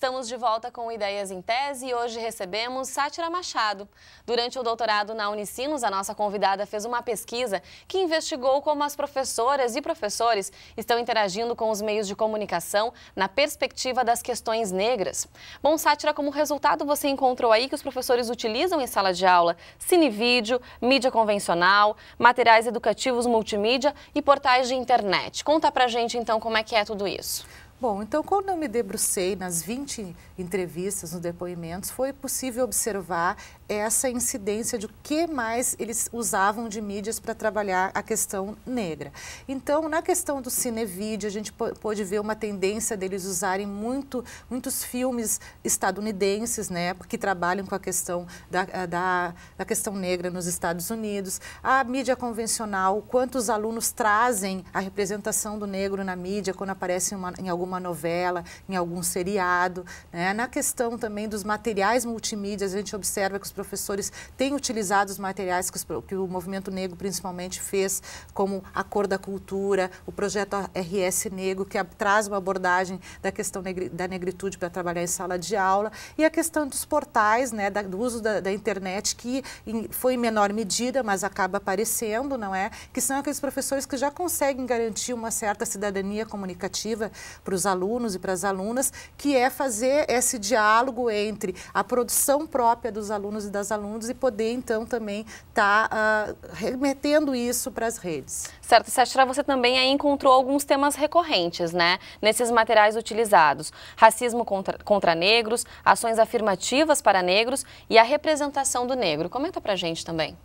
Estamos de volta com Ideias em Tese e hoje recebemos Sátira Machado. Durante o doutorado na Unicinos, a nossa convidada fez uma pesquisa que investigou como as professoras e professores estão interagindo com os meios de comunicação na perspectiva das questões negras. Bom, Sátira, como resultado você encontrou aí que os professores utilizam em sala de aula cinevídeo, mídia convencional, materiais educativos multimídia e portais de internet. Conta pra gente então como é que é tudo isso. Bom, então quando eu me debrucei nas 20 entrevistas, nos depoimentos, foi possível observar essa incidência de o que mais eles usavam de mídias para trabalhar a questão negra. Então, na questão do cinevídeo, a gente pôde ver uma tendência deles usarem muito, muitos filmes estadunidenses, né, que trabalham com a questão da, eh, da, da questão negra nos Estados Unidos. A mídia convencional, quantos alunos trazem a representação do negro na mídia quando aparece uma, em alguma alguma novela, em algum seriado. Né? Na questão também dos materiais multimídias, a gente observa que os professores têm utilizado os materiais que, os, que o movimento negro principalmente fez, como a cor da cultura, o projeto RS Negro, que traz uma abordagem da questão negri, da negritude para trabalhar em sala de aula, e a questão dos portais, né, da, do uso da, da internet, que em, foi em menor medida, mas acaba aparecendo, não é? Que são aqueles professores que já conseguem garantir uma certa cidadania comunicativa para os os alunos e para as alunas, que é fazer esse diálogo entre a produção própria dos alunos e das alunas e poder, então, também estar tá, uh, remetendo isso para as redes. Certo, Sérgio, você também aí encontrou alguns temas recorrentes, né, nesses materiais utilizados. Racismo contra, contra negros, ações afirmativas para negros e a representação do negro. Comenta para a gente também.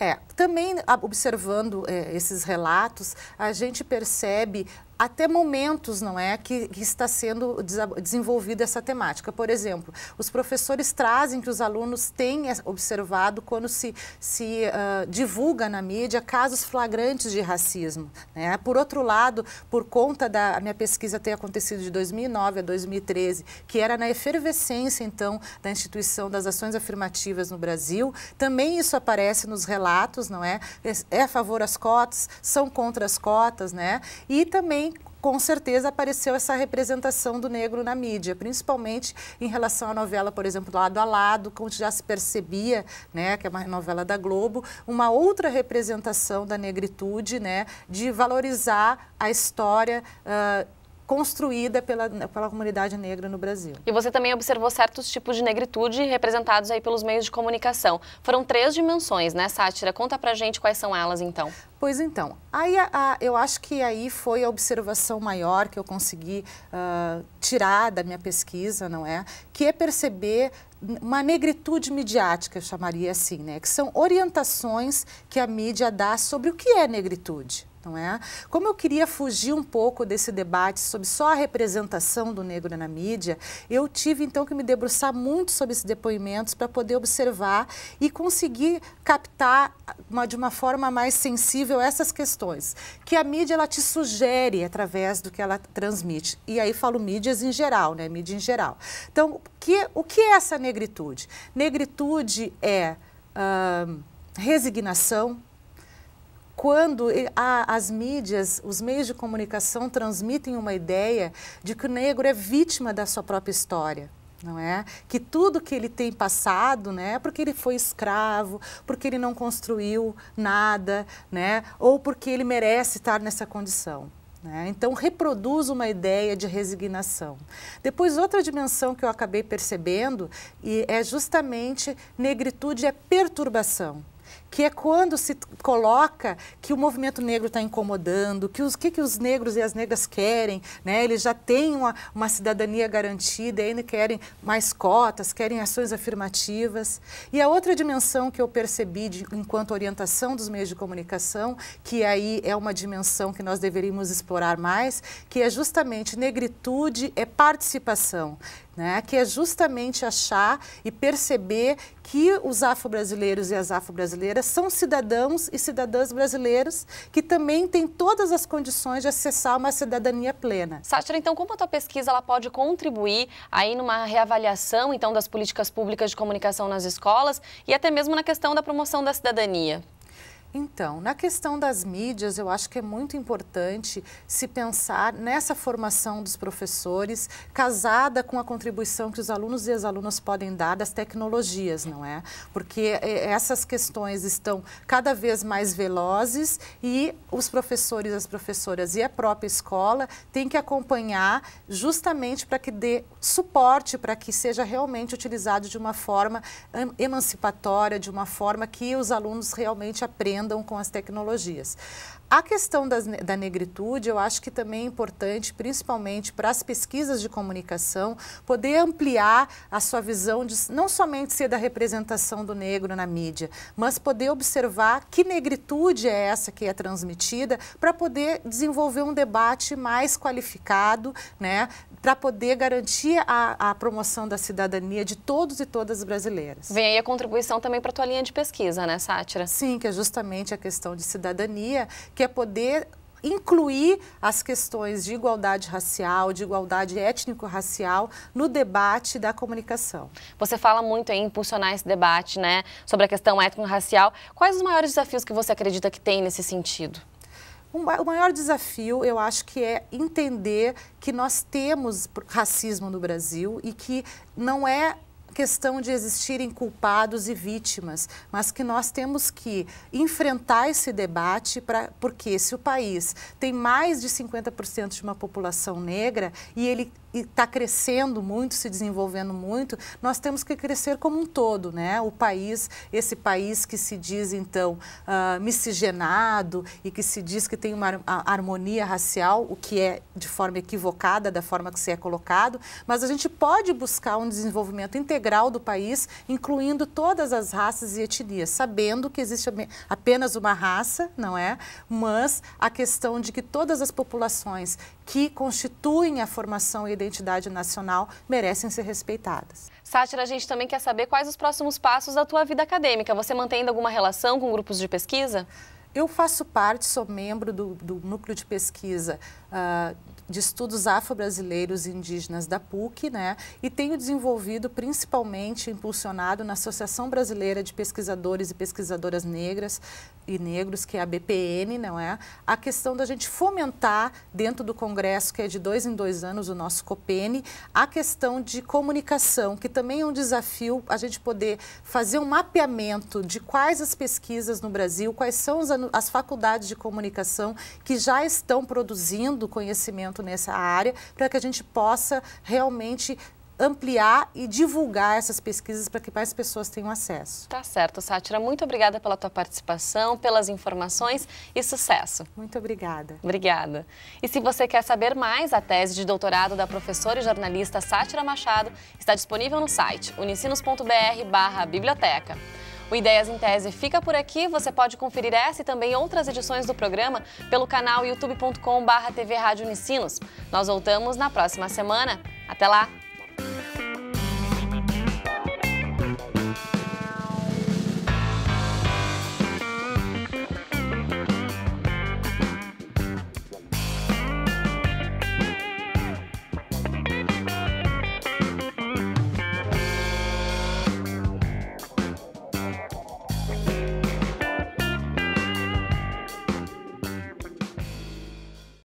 É, também ah, observando é, esses relatos, a gente percebe até momentos, não é, que, que está sendo desenvolvida essa temática. Por exemplo, os professores trazem que os alunos têm eh, observado quando se, se uh, divulga na mídia casos flagrantes de racismo. Né? Por outro lado, por conta da minha pesquisa ter acontecido de 2009 a 2013, que era na efervescência, então, da instituição das ações afirmativas no Brasil, também isso aparece nos relatos, não é? É, é a favor as cotas, são contra as cotas, né? E também com certeza apareceu essa representação do negro na mídia, principalmente em relação à novela, por exemplo, Lado a Lado, onde já se percebia, né, que é uma novela da Globo, uma outra representação da negritude, né, de valorizar a história uh, construída pela, né, pela comunidade negra no Brasil. E você também observou certos tipos de negritude representados aí pelos meios de comunicação. Foram três dimensões, né, Sátira? Conta pra gente quais são elas, então. Pois então, aí a, a, eu acho que aí foi a observação maior que eu consegui uh, tirar da minha pesquisa, não é? Que é perceber uma negritude midiática, eu chamaria assim, né? Que são orientações que a mídia dá sobre o que é negritude, não é? Como eu queria fugir um pouco desse debate sobre só a representação do negro na mídia, eu tive então que me debruçar muito sobre esses depoimentos para poder observar e conseguir captar uma, de uma forma mais sensível essas questões que a mídia ela te sugere através do que ela transmite. E aí falo mídias em geral, né? Mídia em geral. Então, que, o que é essa negritude? Negritude é uh, resignação, quando a, as mídias, os meios de comunicação transmitem uma ideia de que o negro é vítima da sua própria história não é? Que tudo que ele tem passado, né, é porque ele foi escravo, porque ele não construiu nada, né, ou porque ele merece estar nessa condição. Né? Então, reproduz uma ideia de resignação. Depois, outra dimensão que eu acabei percebendo e é justamente negritude é perturbação que é quando se coloca que o movimento negro está incomodando, que os que, que os negros e as negras querem, né? Eles já têm uma, uma cidadania garantida, ainda querem mais cotas, querem ações afirmativas. E a outra dimensão que eu percebi de, enquanto orientação dos meios de comunicação, que aí é uma dimensão que nós deveríamos explorar mais, que é justamente negritude é participação. Né, que é justamente achar e perceber que os afro-brasileiros e as afro-brasileiras são cidadãos e cidadãs brasileiros que também têm todas as condições de acessar uma cidadania plena. Sátira, então, como a tua pesquisa ela pode contribuir aí numa reavaliação então das políticas públicas de comunicação nas escolas e até mesmo na questão da promoção da cidadania? Então, na questão das mídias, eu acho que é muito importante se pensar nessa formação dos professores, casada com a contribuição que os alunos e as alunas podem dar das tecnologias, não é? Porque é, essas questões estão cada vez mais velozes e os professores, as professoras e a própria escola têm que acompanhar justamente para que dê suporte para que seja realmente utilizado de uma forma emancipatória, de uma forma que os alunos realmente aprendam andam com as tecnologias. A questão das, da negritude, eu acho que também é importante, principalmente para as pesquisas de comunicação, poder ampliar a sua visão de não somente ser da representação do negro na mídia, mas poder observar que negritude é essa que é transmitida para poder desenvolver um debate mais qualificado, né, para poder garantir a, a, promoção da cidadania de todos e todas brasileiras. Vem aí a contribuição também para a tua linha de pesquisa, né, Sátira? Sim, que é justamente a questão de cidadania que é poder incluir as questões de igualdade racial, de igualdade étnico-racial no debate da comunicação. Você fala muito em impulsionar esse debate, né, sobre a questão étnico-racial. Quais os maiores desafios que você acredita que tem nesse sentido? O maior desafio, eu acho que é entender que nós temos racismo no Brasil e que não é questão de existirem culpados e vítimas, mas que nós temos que enfrentar esse debate, pra, porque se o país tem mais de 50% de uma população negra e ele está crescendo muito, se desenvolvendo muito, nós temos que crescer como um todo, né? O país, esse país que se diz então uh, miscigenado e que se diz que tem uma harmonia racial, o que é de forma equivocada da forma que se é colocado, mas a gente pode buscar um desenvolvimento integral do país, incluindo todas as raças e etnias, sabendo que existe apenas uma raça, não é? Mas a questão de que todas as populações que constituem a formação e identidade nacional merecem ser respeitadas. Sátira, a gente também quer saber quais os próximos passos da tua vida acadêmica. Você mantém alguma relação com grupos de pesquisa? Eu faço parte, sou membro do, do núcleo de pesquisa uh, de estudos afro-brasileiros e indígenas da PUC, né? E tenho desenvolvido, principalmente impulsionado na Associação Brasileira de Pesquisadores e Pesquisadoras Negras e Negros, que é a BPN, não é? A questão da gente fomentar dentro do Congresso, que é de dois em dois anos, o nosso COPENE, a questão de comunicação, que também é um desafio a gente poder fazer um mapeamento de quais as pesquisas no Brasil, quais são as, as faculdades de comunicação que já estão produzindo conhecimento conhecimento nessa área para que a gente possa realmente ampliar e divulgar essas pesquisas para que mais pessoas tenham acesso. Tá certo, Sátira. Muito obrigada pela tua participação, pelas informações e sucesso. Muito obrigada. Obrigada. E se você quer saber mais, a tese de doutorado da professora e jornalista Sátira Machado está disponível no site unicinos.br biblioteca. O Ideias em Tese fica por aqui. Você pode conferir essa e também outras edições do programa pelo canal youtubecom TV Rádio Unicinos. Nós voltamos na próxima semana. Até lá!